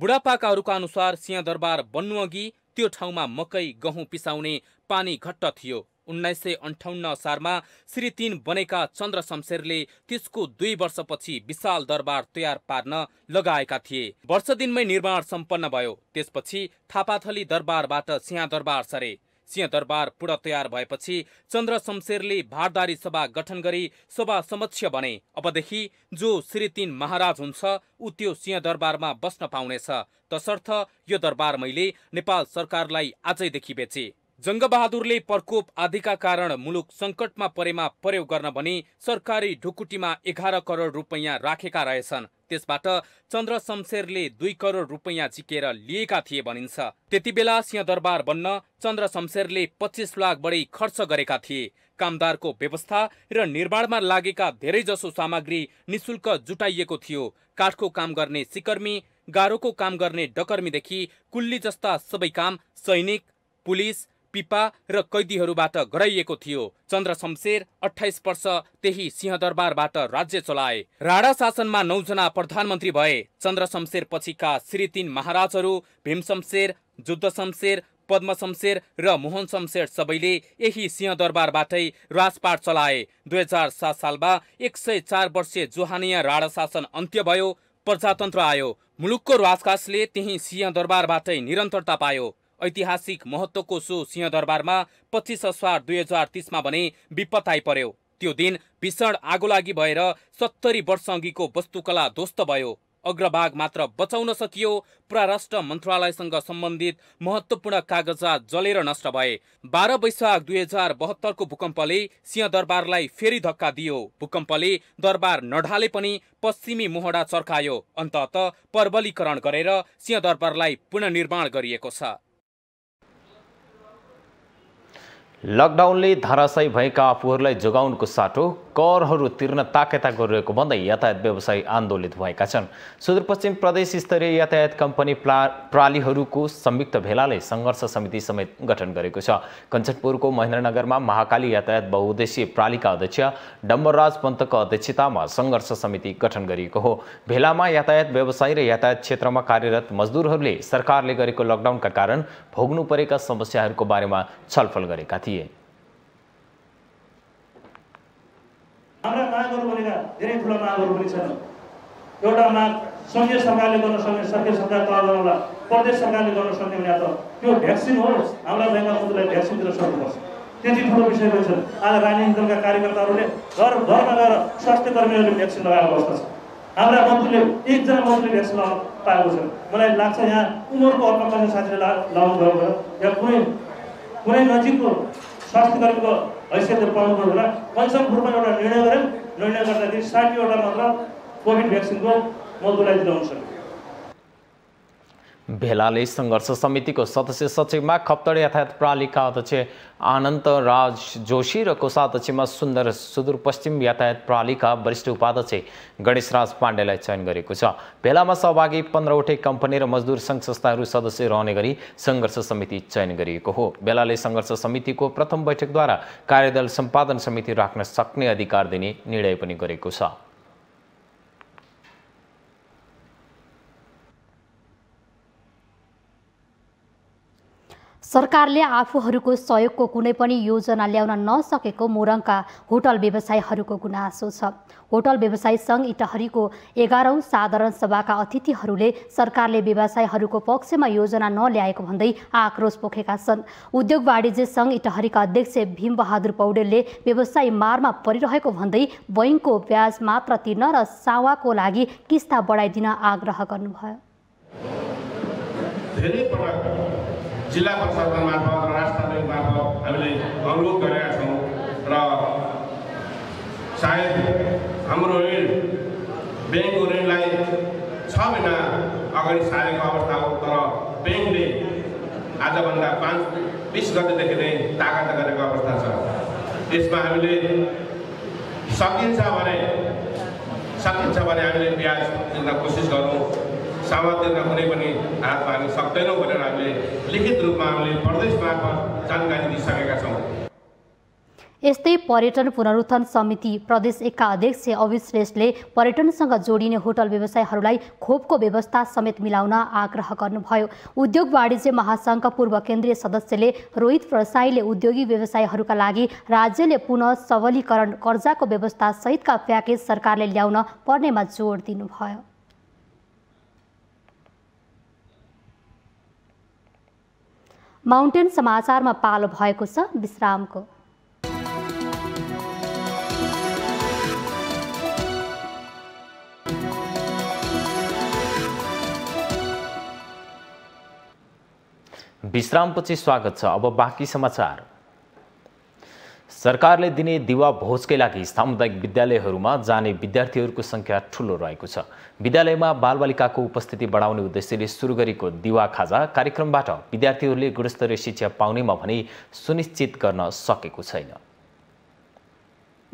बुढापाकाहरूका अनुसार सिंहदरबार बन्नु अघि त्यो ठाउँमा मकै गहुँ पिसाउने पानी घट्ट थियो उन्नाइस सय अन्ठाउन्न सालमा श्री तिन बनेका चन्द्र शमशेरले त्यसको दुई वर्षपछि विशाल दरबार तयार पार्न लगाएका थिए वर्ष दिनमै निर्माण सम्पन्न भयो त्यसपछि थापाथली दरबारबाट सिंहदरबार सरे सिंहदरबार पूर्ण तयार भएपछि चन्द्र शमशेरले भारदारी सभा गठन गरी सभा समक्ष बने अबदेखि जो श्री तिन महाराज हुन्छ ऊ त्यो सिंहदरबारमा बस्न पाउनेछ तसर्थ यो दरबार मैले नेपाल सरकारलाई आजैदेखि बेचे जङ्गबहादुरले प्रकोप आदिका कारण मुलुक सङ्कटमा परेमा प्रयोग गर्न भनी सरकारी ढुकुटीमा एघार करोड रुपैयाँ राखेका रहेछन् त्यसबाट चन्द्र शमशेरले दुई करोड रुपैयाँ जिकेर लिएका थिए भनिन्छ त्यति बेला सिंहदरबार बन्न चन्द्र शमशेरले पच्चिस लाख बढी खर्च गरेका थिए कामदारको व्यवस्था र निर्माणमा लागेका धेरैजसो सामग्री निशुल्क जुटाइएको थियो काठको काम गर्ने सिकर्मी गाह्रोको काम गर्ने डकर्मीदेखि कुल्ली जस्ता सबै काम सैनिक पुलिस पिपा र कैदीहरूबाट गराइएको थियो चन्द्र शमशेर अठाइस वर्ष त्यही सिंहदरबारबाट राज्य चलाए राणा शासनमा नौजना प्रधानमन्त्री भए चन्द्र शमशेर पछिका श्री तीन महाराजहरू भीम शमशेर जुद्ध शमशेर पद्म शमशेर र मोहन शमशेर सबैले यही सिंहदरबारबाटै राजपाट चलाए दुई हजार सात सालमा एक सय चार वर्षीय जोहानिया राणा शासन अन्त्य भयो प्रजातन्त्र आयो मुलुकको राजकासले त्यही सिंहदरबारबाटै निरन्तरता पायो ऐतिहासिक महत्वको सो सिंहदरबारमा पच्चिस असार दुई हजार तिसमा भने विपत आइपर्यो त्यो दिन भीषण आगो लागि भएर सत्तरी वर्षअघिको वस्तुकला ध्वस्त भयो अग्रभाग मात्र बचाउन सकियो परराष्ट्र मन्त्रालयसँग सम्बन्धित महत्त्वपूर्ण कागजात जलेर नष्ट भए बाह्र वैशाख दुई हजार बहत्तरको भूकम्पले सिंहदरबारलाई फेरि धक्का दियो भूकम्पले दरबार नढाले पनि पश्चिमी मोहडा चर्कायो अन्तत पर्वलीकरण गरेर सिंहदरबारलाई पुननिर्माण गरिएको छ लकडाउनले धराशयी भएका आफूहरूलाई जोगाउनको साटो करहरू तिर्न ताकेता गरिरहेको भन्दै यातायात व्यवसायी आन्दोलित भएका छन् सुदूरपश्चिम प्रदेश स्तरीय यातायात कम्पनी प्रा प्रालीहरूको संयुक्त भेलाले सङ्घर्ष समिति समेत गठन गरेको छ कञ्चनपुरको महेन्द्रनगरमा महाकाली यातायात बहुद्देशीय प्रालीका अध्यक्ष डम्बरराज पन्तको अध्यक्षतामा सङ्घर्ष समिति गठन गरिएको हो भेलामा यातायात व्यवसायी र यातायात क्षेत्रमा कार्यरत मजदुरहरूले सरकारले गरेको लकडाउनका कारण भोग्नु परेका समस्याहरूको बारेमा छलफल गरेका थिए धेरै ठुलो मागहरू पनि छैनन् एउटा माग सङ्घीय सरकारले गर्न सक्ने सरकार सरकार तह गर्नलाई प्रदेश सरकारले गर्न सक्ने भने त त्यो भ्याक्सिन हो हाम्रा मुद्दालाई भ्याक्सिन दिन सक्नुपर्छ त्यति ठुलो विषय पनि छन् आज राजनीतिक दलका कार्यकर्ताहरूले घर घरमा गएर स्वास्थ्य कर्मीहरूले भ्याक्सिन लगाएको अवस्था छ हाम्रा मन्त्रीले एकजना मन्त्रीले भ्याक्सिन लगाउन पाएको छ मलाई लाग्छ यहाँ उमेरको अर्को कसै साथीले ला लगाउनु भएको या कुनै कुनै नजिकको स्वास्थ्य कर्मीको हैसियतले पाउनुभयो होला कञ्चनपुरमा एउटा निर्णय गऱ्यौँ निर्णय गर्दाखेरि साठीवटा मात्र कोभिड भ्याक्सिनको मधुलाई दिलाउन भेलाले सङ्घर्ष समितिको सदस्य सचिवमा खप्तड यातायात प्रालीका अध्यक्ष आनन्द राज जोशी र कोषाध्यक्षमा सुन्दर सुदूरपश्चिम यातायात प्रणालीका वरिष्ठ उपाध्यक्ष गणेशराज पाण्डेलाई चयन गरेको छ भेलामा सहभागी पन्ध्रवटै कम्पनी र मजदुर सङ्घ संस्थाहरू सदस्य रहने गरी सङ्घर्ष समिति चयन गरिएको हो भेलाले सङ्घर्ष समितिको प्रथम बैठकद्वारा कार्यदल सम्पादन समिति राख्न सक्ने अधिकार दिने निर्णय पनि गरेको छ सरकारले आफूहरूको सहयोगको कुनै पनि योजना ल्याउन नसकेको मोरङका होटल व्यवसायीहरूको गुनासो छ होटल व्यवसाय सङ्घ इटहरीको एघारौँ साधारण सभाका अतिथिहरूले सरकारले व्यवसायहरूको पक्षमा योजना नल्याएको भन्दै आक्रोश पोखेका छन् उद्योग वाणिज्य सङ्घ इटहरीका अध्यक्ष भीमबहादुर पौडेलले व्यवसाय मारमा परिरहेको भन्दै बैङ्कको ब्याज मात्र तिर्न र सावाको लागि किस्ता बढाइदिन आग्रह गर्नुभयो जिल्ला प्रशासन मार्फत र राष्ट्र ब्याङ्क मार्फत हामीले अनुरोध गरेका छौँ र सायद हाम्रो ऋण ब्याङ्कको ऋणलाई छ महिना अगाडि सारेको अवस्था हो तर ब्याङ्कले आजभन्दा पाँच बिस गतेदेखि नै तागत गरेको अवस्था छ यसमा हामीले सकिन्छ भने सकिन्छ भने हामीले ब्याज तिर्न कोसिस गरौँ सामान तिर्न कुनै पनि हात पार्न सक्दैनौँ भनेर हामीले लिखित रूपमा हामीले प्रदेश मार्फत जानकारी दिइसकेका छौँ यस्तै पर्यटन पुनरुत्थान समिति प्रदेश एकका अध्यक्ष अवित श्रेष्ठले पर्यटनसँग जोडिने होटल व्यवसायहरूलाई खोपको व्यवस्था समेत मिलाउन आग्रह गर्नुभयो उद्योग वाणिज्य महासङ्घका पूर्व केन्द्रीय सदस्यले रोहित प्रसाईले उद्योगी व्यवसायहरूका लागि राज्यले पुनः सबलीकरण कर्जाको व्यवस्था सहितका प्याकेज सरकारले ल्याउन पर्नेमा जोड दिनुभयो माउन्टेन समाचारमा पालो भएको छ विश्रामको विश्रामपछि स्वागत छ अब बाँकी समाचार सरकारले दिने दिवा भोजकै लागि सामुदायिक विद्यालयहरूमा जाने विद्यार्थीहरूको सङ्ख्या ठुलो रहेको छ विद्यालयमा बालबालिकाको उपस्थिति बढाउने उद्देश्यले सुरु गरेको दिवा खाजा कार्यक्रमबाट विद्यार्थीहरूले गुणस्तरीय शिक्षा पाउनेमा भने सुनिश्चित गर्न सकेको छैन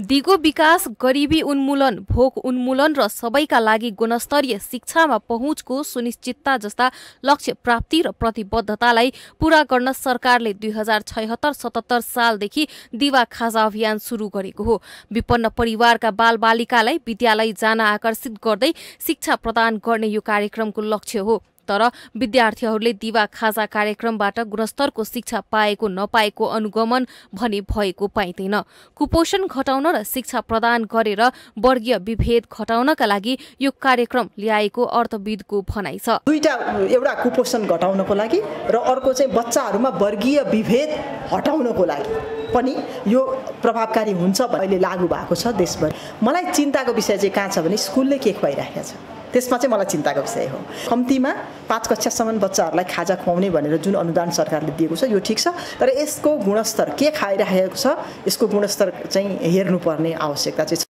दिगो विकास गरिबी उन्मूलन भोक उन्मूलन र सबैका लागि गुणस्तरीय शिक्षामा पहुँचको सुनिश्चितता जस्ता लक्ष्य प्राप्ति र प्रतिबद्धतालाई पूरा गर्न सरकारले दुई हजार छहत्तर सतहत्तर सालदेखि दिवा खाजा अभियान सुरु गरेको हो विपन्न परिवारका बालबालिकालाई विद्यालय जान आकर्षित गर्दै शिक्षा प्रदान गर्ने यो कार्यक्रमको लक्ष्य हो तर विद्यार्थीहरूले दिवा खाजा कार्यक्रमबाट गुणस्तरको शिक्षा पाएको नपाएको अनुगमन भने भएको पाइँदैन कुपोषण घटाउन र शिक्षा प्रदान गरेर वर्गीय विभेद घटाउनका लागि यो कार्यक्रम ल्याएको अर्थविदको भनाइ छ दुईटा एउटा कुपोषण घटाउनको लागि र अर्को चाहिँ बच्चाहरूमा वर्गीय विभेद हटाउनको लागि पनि यो प्रभावकारी हुन्छ अहिले लागू भएको छ देशभरि मलाई चिन्ताको विषय चाहिँ कहाँ छ भने स्कुलले के खुवाइराखेको छ त्यसमा चाहिँ मलाई चिन्ताको विषय हो कम्तीमा पाँच कक्षासम्म बच्चाहरूलाई खाजा खुवाउने भनेर जुन अनुदान सरकारले दिएको छ यो ठिक छ तर यसको गुणस्तर के खाइरहेको छ यसको गुणस्तर चाहिँ हेर्नुपर्ने आवश्यकता चाहिँ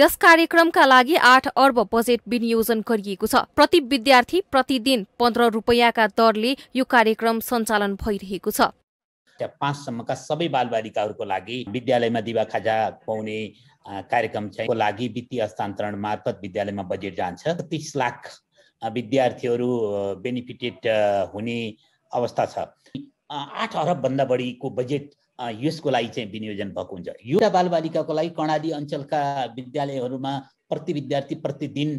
यस कार्यक्रमका लागि आठ अर्ब बजेट विनियोजन गरिएको छ प्रति विद्यार्थी प्रतिदिन पन्ध्र रुपियाँका दरले यो कार्यक्रम सञ्चालन भइरहेको छ पाँचसम्मका सबै बालबालिकाहरूको लागि विद्यालयमा दिवा खाजा खुवाउने कार्यक्रम चाहिँ लागि वित्तीय हस्तान्तरण मार्फत विद्यालयमा बजेट जान्छ तिस लाख विद्यार्थीहरू बेनिफिटेड हुने अवस्था छ आठ अरबभन्दा बढीको बजेट यसको लागि चाहिँ विनियोजन भएको हुन्छ यो बालबालिकाको लागि कर्णाली अञ्चलका विद्यालयहरूमा प्रति विद्यार्थी प्रतिदिन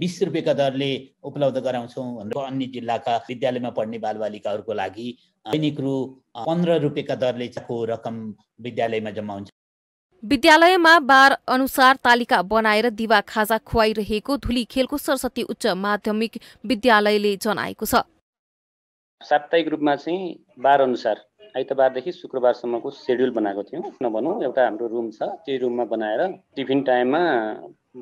बिस रुपियाँका दरले उपलब्ध गराउँछौँ अन्य जिल्लाका विद्यालयमा पढ्ने बालबालिकाहरूको लागि दैनिक रु पन्ध्र रुपियाँका दरले रकम विद्यालयमा जम्मा हुन्छ विद्यालयमा बार अनुसार तालिका बनाएर दिवा खाजा खुवाइरहेको धुली खेलको सरस्वती उच्च माध्यमिक विद्यालयले जनाएको छ साप्ताहिक रूपमा चाहिँ बार अनुसार आइतबारदेखि शुक्रबारसम्मको सेड्युल बनाएको थियौँ नभनौँ एउटा हाम्रो रुम छ त्यही रुममा बनाएर टिफिन टाइममा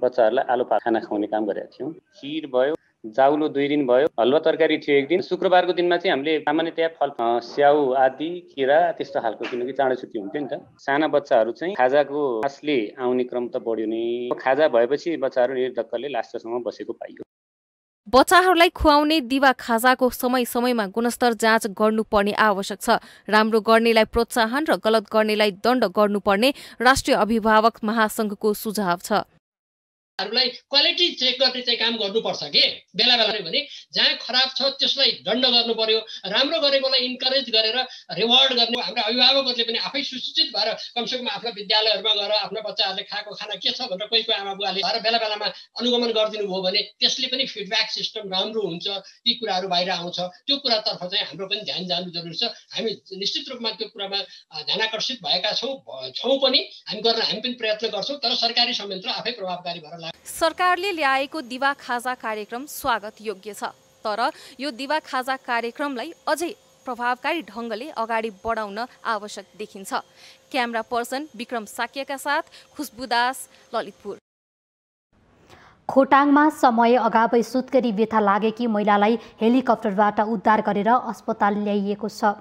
बच्चाहरूलाई आलु खाना खुवाउने काम गरेका थियौँ खिर भयो जाउलो दुई दिन भयो हलुवा तरकारी थियो एक दिन शुक्रबारको दिनमा चाहिँ हामीले सामान्यतया फल स्याउ आदि किरा त्यस्तो खालको किनकि चाँडो छुट्टी हुन्थ्यो नि त साना बच्चाहरू चाहिँ खाजाको खासले आउने क्रम त बढ्यो नै खाजा भएपछि बच्चाहरू निर्धक्कले लास्टसम्म बसेको पाइयो बच्चाहरूलाई खुवाउने दिवा खाजाको समय समयमा गुणस्तर जाँच गर्नुपर्ने आवश्यक छ राम्रो गर्नेलाई प्रोत्साहन र गलत गर्नेलाई दण्ड गर्नुपर्ने राष्ट्रिय अभिभावक महासंघको सुझाव छ हरूलाई क्वालिटी चेक गर्ने चाहिँ काम गर्नुपर्छ के बेला बेला भने जहाँ खराब छ त्यसलाई दण्ड गर्नु पर्यो राम्रो गरेकोलाई इन्करेज गरेर रिवार्ड गर्ने हाम्रो अभिभावकहरूले पनि आफै सुसूचित भएर कमसेकम आफ्ना विद्यालयहरूमा गएर आफ्ना बच्चाहरूले खाएको खाना के छ भनेर कोही कोही आमा बुवाले भएर बेला बेलामा अनुगमन गरिदिनु भयो भने त्यसले पनि फिडब्याक सिस्टम राम्रो हुन्छ ती कुराहरू बाहिर आउँछ त्यो कुरातर्फ चाहिँ हाम्रो पनि ध्यान जानु जरुरी छ हामी निश्चित रूपमा त्यो कुरामा ध्यान आकर्षित भएका छौँ छौँ पनि हामी गर्न हामी पनि प्रयत्न गर्छौँ तर सरकारी संयन्त्र आफै प्रभावकारी भएर सरकारले ल्याएको दिवा खाजा कार्यक्रम स्वागत योग्य छ तर यो दिवा खाजा कार्यक्रमलाई अझै प्रभावकारी ढङ्गले अगाडि बढाउन आवश्यक देखिन्छ क्यामेरा पर्सन विक्रम साक्यका साथ खुसबुदास ललितपुर खोटाङमा समय अगावै सुत्केरी व्यथा लागेकी महिलालाई हेलिकप्टरबाट उद्धार गरेर अस्पताल ल्याइएको छ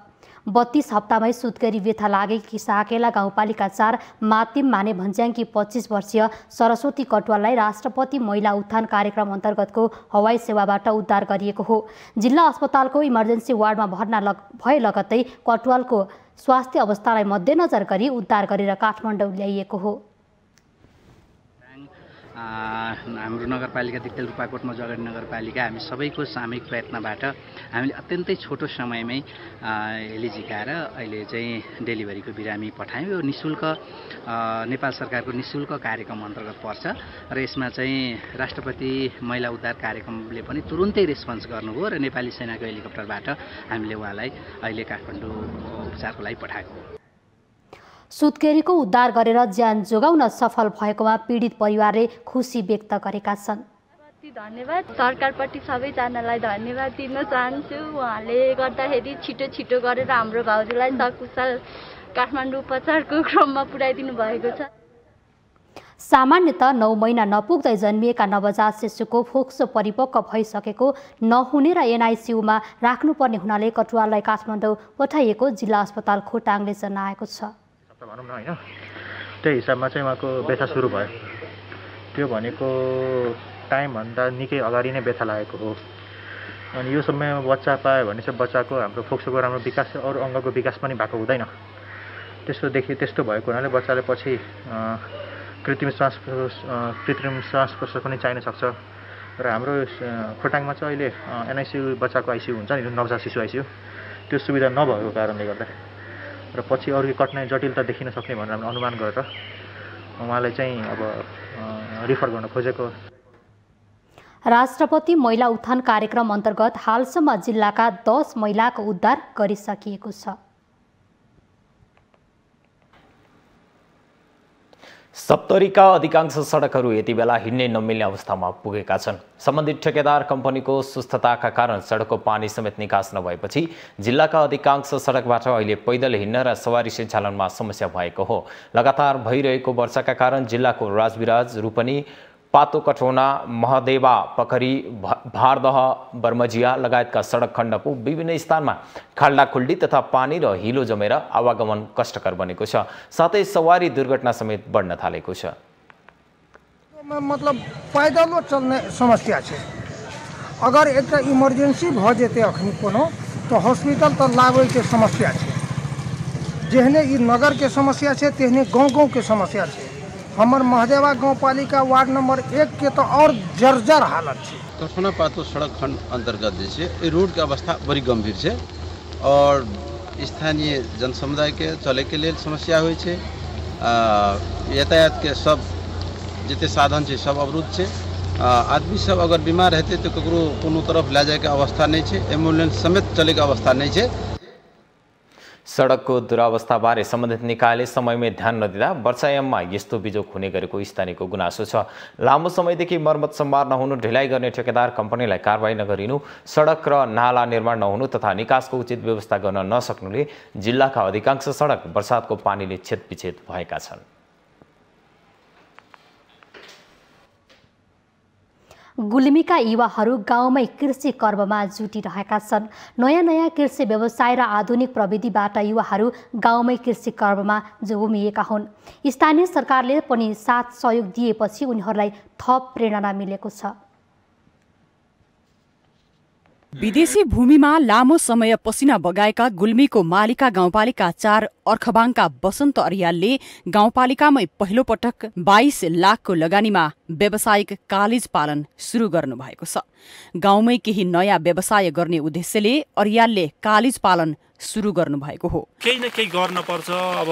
बत्तीस हप्तामै सुत्केरी व्यथा लागेकी साकेला गाउँपालिका चार मातिम माने भन्ज्याङकी पच्चिस वर्षीय सरस्वती कटुवाललाई राष्ट्रपति महिला उत्थान कार्यक्रम अन्तर्गतको हवाई सेवाबाट उद्धार गरिएको हो जिल्ला अस्पतालको इमर्जेन्सी वार्डमा भर्ना लग भए लगत्तै कटुवालको स्वास्थ्य अवस्थालाई मध्यनजर गरी उद्धार गरेर काठमाडौँ ल्याइएको हो हाम्रो नगरपालिका दिक्तेल रूपाकोटमा जगडी नगरपालिका हामी सबैको सामूहिक प्रयत्नबाट हामीले अत्यन्तै छोटो समयमै हेली झिकाएर अहिले चाहिँ डेलिभरीको बिरामी पठायौँ यो नि शुल्क नेपाल सरकारको नि शुल्क कार्यक्रम अन्तर्गत पर्छ र यसमा चाहिँ राष्ट्रपति महिला उद्धार कार्यक्रमले पनि तुरुन्तै रेस्पोन्स गर्नुभयो र नेपाली सेनाको हेलिकप्टरबाट हामीले उहाँलाई अहिले काठमाडौँ उपचारको लागि पठाएको सुत्केरीको उद्धार गरेर ज्यान जोगाउन सफल भएकोमा पीडित परिवारले खुसी व्यक्त गरेका छन् धन्यवाद सरकारपट्टि सबैजनालाई धन्यवाद दिन चाहन्छु उहाँले गर्दाखेरि छिटो छिटो गरेर हाम्रो भाउजूलाई सकुशल काठमाडौँ उपचारको क्रममा पुर्याइदिनु भएको छ सामान्यत नौ महिना नपुग्दै जन्मिएका नवजात शिशुको फोक्सो परिपक्व भइसकेको नहुने र एनआइसियुमा राख्नुपर्ने हुनाले कटुवालाई काठमाडौँ पठाइएको जिल्ला अस्पताल खोटाङले जनाएको छ भनौँ न होइन त्यही हिसाबमा चाहिँ उहाँको व्यथा सुरु भयो त्यो भनेको टाइमभन्दा निकै अगाडि नै व्यथा लागेको हो अनि यो समयमा बच्चा पायो भने चाहिँ बच्चाको हाम्रो फोक्सोको राम्रो विकास अरू अङ्गको विकास पनि भएको हुँदैन त्यस्तो देखि त्यस्तो भएको हुनाले बच्चाले पछि कृत्रिम श्वास कृत्रिम श्वास प्रश्न पनि चाहिन सक्छ र हाम्रो खोटाङमा चाहिँ अहिले एनआइसियु बच्चाको आइसियु हुन्छ नि नवजात शिशु आइसियु त्यो सुविधा नभएको कारणले गर्दा र पछि अरू कठिनाइ जटिलता देखिन सक्ने भनेर हामीले अनुमान गरेर उहाँलाई चाहिँ अब रिफर गर्न खोजेको राष्ट्रपति महिला उत्थान कार्यक्रम अन्तर्गत हालसम्म जिल्लाका दस महिलाको उद्धार गरिसकिएको छ सप्तरीका अधिकांश सडकहरू यति बेला हिँड्ने नमिल्ने अवस्थामा पुगेका छन् सम्बन्धित ठेकेदार कम्पनीको सुस्थताका कारण सडकको पानी समेत निकास नभएपछि जिल्लाका अधिकांश सडकबाट अहिले पैदल हिँड्न र सवारी सञ्चालनमा समस्या भएको हो लगातार भइरहेको वर्षाका कारण जिल्लाको राजविराज रूपनी पातो कठोना महदेवा पखरी भारदह बर्मजिया का सडक खंड को विभिन्न स्थान में खाल्डाखुल्डी तथा पानी र हिलो जमेर आवागमन कष्टकर बने साथ ही सवारी दुर्घटना समेत बढ़ना था मतलब पैदलो चलने समस्या है अगर एक इमरजेंसी भेत अखन को तो हॉस्पिटल लाब के समस्या है जेहने नगर के समस्या है तेहने गाँव के समस्या है हमार महदेवा गाँव पालिका वार्ड नंबर एक के तो और जर्जर हालत है कठोना पातो सड़क खंड अंतर्गत रोड के अवस्था बड़ी गंभीर है और स्थानीय जनसमुदाय के चले के लिए समस्या हो यातायात के सब जिते साधन है सब अवरुद्ध है आदमी सब अगर बीमार रहते तो ककरो कोनो तरफ ला जाए के अवस्था नहीं है एम्बुलेंस समेत चले के अवस्था नहीं है सडकको दुरावस्थाबारे सम्बन्धित निकायले समयमै ध्यान नदिँदा वर्षायाममा यस्तो बिजोक हुने गरेको स्थानीयको गुनासो छ लामो समयदेखि मर्मत सम्भार नहुनु ढिलाइ गर्ने ठेकेदार कम्पनीलाई कारवाही नगरिनु सडक र नाला निर्माण नहुनु तथा निकासको उचित व्यवस्था गर्न नसक्नुले जिल्लाका अधिकांश सडक बर्सातको पानीले छेदविछेद भएका छन् गुल्मीका युवाहरू गाउँमै कृषि कर्ममा जुटिरहेका छन् नयाँ नयाँ कृषि व्यवसाय र आधुनिक प्रविधिबाट युवाहरू गाउँमै कृषि कर्ममा जोमिएका हुन् स्थानीय सरकारले पनि साथ सहयोग दिएपछि उनीहरूलाई थप प्रेरणा मिलेको छ विदेशी भूमिमा लामो समय पसिना बगाएका गुल्मीको मालिका गाउँपालिका चार अर्खबाङका वसन्त अरियालले गाउँपालिकामै पहिलो पटक बाइस लाखको लगानीमा व्यावसायिक कालेज पालन सुरु भएको छ गाउँमै केही नयाँ व्यवसाय गर्ने उद्देश्यले अरियालले कालेज पालन सुरु गर्नु भएको हो केही न केही गर्न पर्छ अब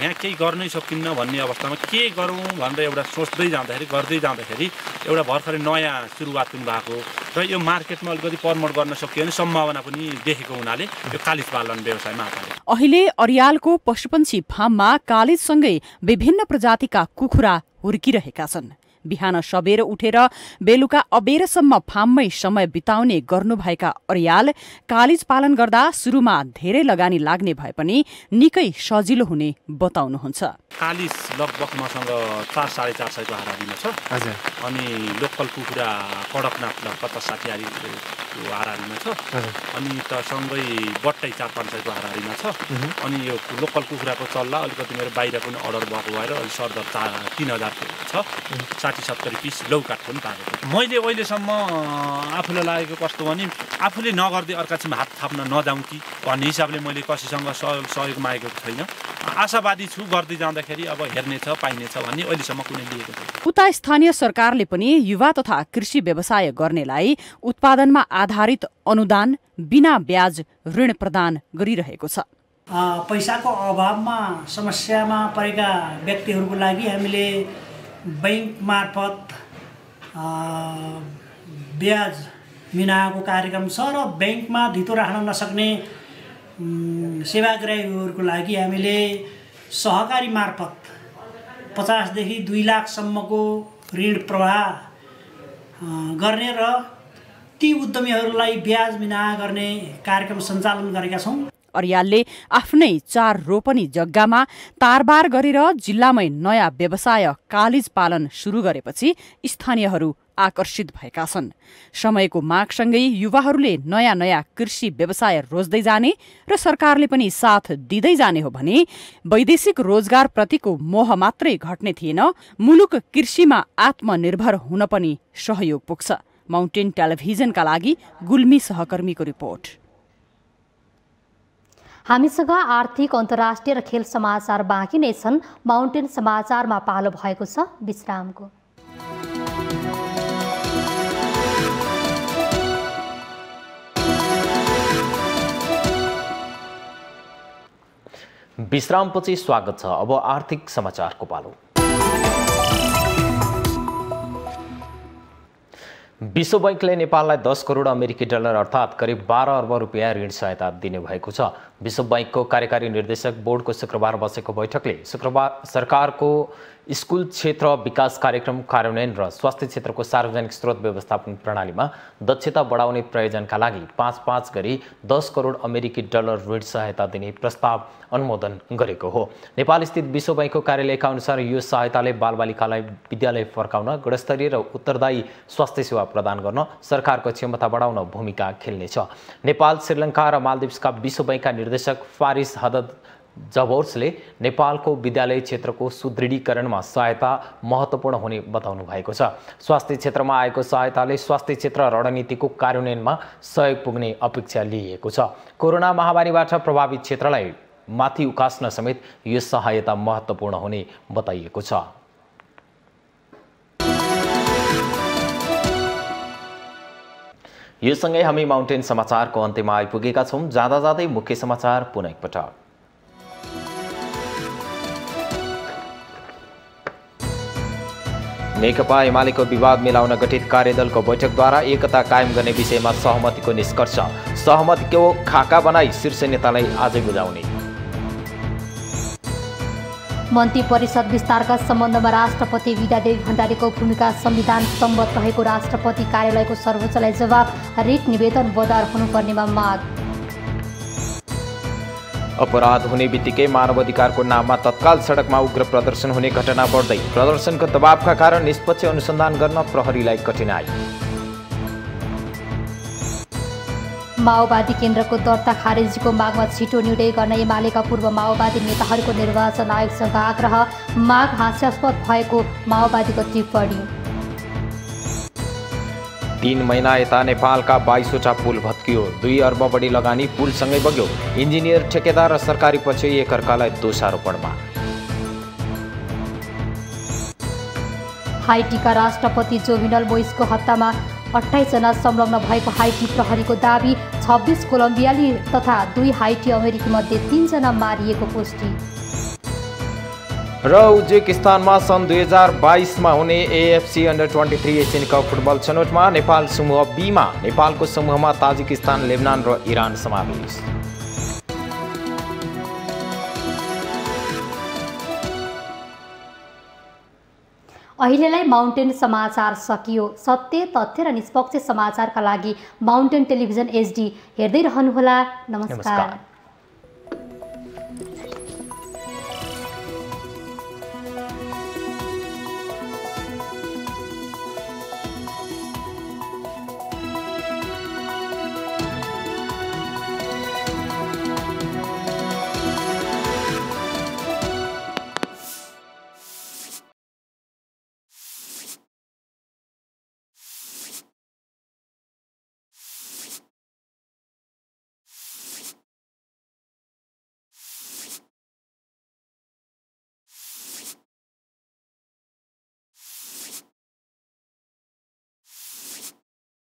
यहाँ केही गर्नै सकिन्न भन्ने अवस्थामा के गरौँ भनेर एउटा सोच्दै जाँदाखेरि गर्दै जाँदाखेरि एउटा भर्खरै नयाँ सुरुवात भएको र यो मार्केटमा अलिकति प्रमोट गर्न सकियो भने सम्भावना पनि देखेको हुनाले यो कालिज पालन व्यवसायमा अहिले अरियालको पशुपन्छी फार्ममा कालीजसँगै विभिन्न प्रजातिका कुखुरा हुर्किरहेका छन् बिहान सबेर उठेर बेलुका अबेरसम्म फार्ममै समय बिताउने गर्नुभएका अर्याल कालिज पालन गर्दा सुरुमा धेरै लगानी लाग्ने भए पनि निकै सजिलो हुने बताउनुहुन्छ कालिस लगभग मसँग चार साढे चार सयको हाराहारीमा छ हजुर अनि लोकल कुखुरा कडकनाथ ल पचास साठी हारीको हाराहारीमा छ अनि त सँगै बट्टै चार पाँच सयको हाराहारीमा छ अनि यो लोकल कुखुराको चल्ला अलिकति मेरो बाहिर पनि अर्डर भएको भएर अलिक सरदर चार तिन हजारको छ साठी सत्तरी पिस लौ काठको पनि पाएको मैले अहिलेसम्म आफूलाई लागेको कस्तो भने आफूले नगर्दै अर्काछिमा हात थाप्न नजाउँ कि भन्ने हिसाबले मैले कसैसँग सहयोग मागेको छैन आशावादी छु गर्दै जाँदाखेरि अब हेर्नेछ पाइनेछ भन्ने अहिलेसम्म कुनै लिएको छैन उता स्थानीय सरकारले पनि युवा तथा कृषि व्यवसाय गर्नेलाई उत्पादनमा आधारित अनुदान बिना ब्याज ऋण प्रदान गरिरहेको छ पैसाको अभावमा समस्यामा परेका व्यक्तिहरूको लागि हामीले बैङ्क मार्फत ब्याज मिनाएको कार्यक्रम छ र ब्याङ्कमा धितो राख्न नसक्ने सेवाग्राहीहरूको लागि हामीले सहकारी मार्फत पचासदेखि दुई लाखसम्मको ऋण प्रवाह गर्ने र ती उद्यमीहरूलाई ब्याज मिना गर्ने कार्यक्रम सञ्चालन गरेका छौँ अर्यालले आफ्नै चार रोपनी जग्गामा तारबार गरेर जिल्लामै नयाँ व्यवसाय कालिज पालन सुरु गरेपछि स्थानीयहरू आकर्षित भएका छन् समयको मागसँगै युवाहरूले नयाँ नयाँ कृषि व्यवसाय रोज्दै जाने र सरकारले पनि साथ दिँदै जाने हो भने वैदेशिक रोजगारप्रतिको मोह मात्रै घट्ने थिएन मुलुक कृषिमा आत्मनिर्भर हुन पनि सहयोग पुग्छ माउन्टेन टेलिभिजनका लागि गुल्मी सहकर्मीको रिपोर्ट हामीसँग आर्थिक अन्तर्राष्ट्रिय र खेल समाचार बाँकी नै छन् माउन्टेन समाचारमा पालो भएको छ विश्रामको विश्रामपछि स्वागत छ अब आर्थिक समाचारको पालो विश्व बैङ्कले नेपाललाई दस करोड अमेरिकी डलर अर्थात् करिब बाह्र अर्ब रुपियाँ ऋण सहायता दिने भएको छ विश्व ब्याङ्कको कार्यकारी निर्देशक बोर्डको शुक्रबार बसेको बैठकले शुक्रबार सरकारको स्कुल क्षेत्र विकास कार्यक्रम कार्यान्वयन र स्वास्थ्य क्षेत्रको सार्वजनिक स्रोत व्यवस्थापन प्रणालीमा दक्षता बढाउने प्रयोजनका लागि पाँच पाँच गरी दस करोड अमेरिकी डलर ऋण सहायता दिने प्रस्ताव अनुमोदन गरेको हो नेपालस्थित विश्व ब्याङ्कको कार्यालयका अनुसार यो सहायताले बालबालिकालाई विद्यालय फर्काउन गुणस्तरीय र उत्तरदायी स्वास्थ्य सेवा प्रदान गर्न सरकारको क्षमता बढाउन भूमिका खेल्नेछ नेपाल श्रीलङ्का र मालदिप्सका विश्व ब्याङ्कका निर्देशक फारिस हदत जबोर्सले नेपालको विद्यालय क्षेत्रको सुदृढीकरणमा सहायता महत्त्वपूर्ण हुने बताउनु भएको छ स्वास्थ्य क्षेत्रमा आएको सहायताले स्वास्थ्य क्षेत्र रणनीतिको कार्यान्वयनमा सहयोग पुग्ने अपेक्षा लिइएको छ कोरोना महामारीबाट प्रभावित क्षेत्रलाई माथि उकास्न समेत यो सहायता महत्त्वपूर्ण हुने बताइएको छ यो सँगै हामी माउन्टेन समाचारको अन्त्यमा आइपुगेका छौँ जाँदा जाँदै मुख्य समाचार पुनः एकपटक नेकपा एमालेको विवाद मिलाउन गठित कार्यदलको बैठकद्वारा एकता कायम गर्ने विषयमा सहमतिको निष्कर्ष सहमतिको खाका बनाई शीर्ष नेतालाई आजै बुझाउने मन्त्री परिषद विस्तारका सम्बन्धमा राष्ट्रपति विद्यादेवी भण्डारीको भूमिका संविधान सम्बद्ध रहेको राष्ट्रपति कार्यालयको सर्वोच्चलाई जवाब रिट निवेदन बजार हुनुपर्नेमा माग अपराध हुने बित्तिकै अधिकारको नाममा तत्काल सडकमा उग्र प्रदर्शन हुने घटना बढ्दै प्रदर्शनको दबावका कारण निष्पक्ष अनुसन्धान गर्न प्रहरीलाई कठिनाई माओवादी केन्द्रको दर्ता खारेजीको मागमा छिटो निर्णय गर्न एमालेका पूर्व माओवादी नेताहरूको निर्वाचन आयोगसँग आग्रह माग हास्यास्पद भएको माओवादीको टिप्पणी तिन महिना यता नेपालका बाइसवटा पुल भत्कियो दुई अर्ब बढी लगानी पुलसँगै बग्यो इन्जिनियर ठेकेदार र सरकारी पछि एकअर्कालाई दोषारोपणमा हाइटीका राष्ट्रपति जोमिनल मोइसको हत्यामा अठाइसजना संलग्न भएको हाइटी प्रहरीको दावी छब्बिस कोलम्बियाली तथा दुई हाइटी अमेरिकी मध्ये तिनजना मारिएको पुष्टि र उज्बेकिस्तानमा सन् दुई हजार बाइसमा हुने AFC under twenty three Asian Cup football छनौटमा नेपाल समूह बीमा नेपालको समूहमा ताजिकिस्तान लेबनान र इरान समावेश अहिलेलाई माउन्टेन समाचार सकियो सत्य तथ्य र निष्पक्ष समाचारका लागि माउन्टेन टेलिभिजन एचडी हेर्दै रहनुहोला नमस्कार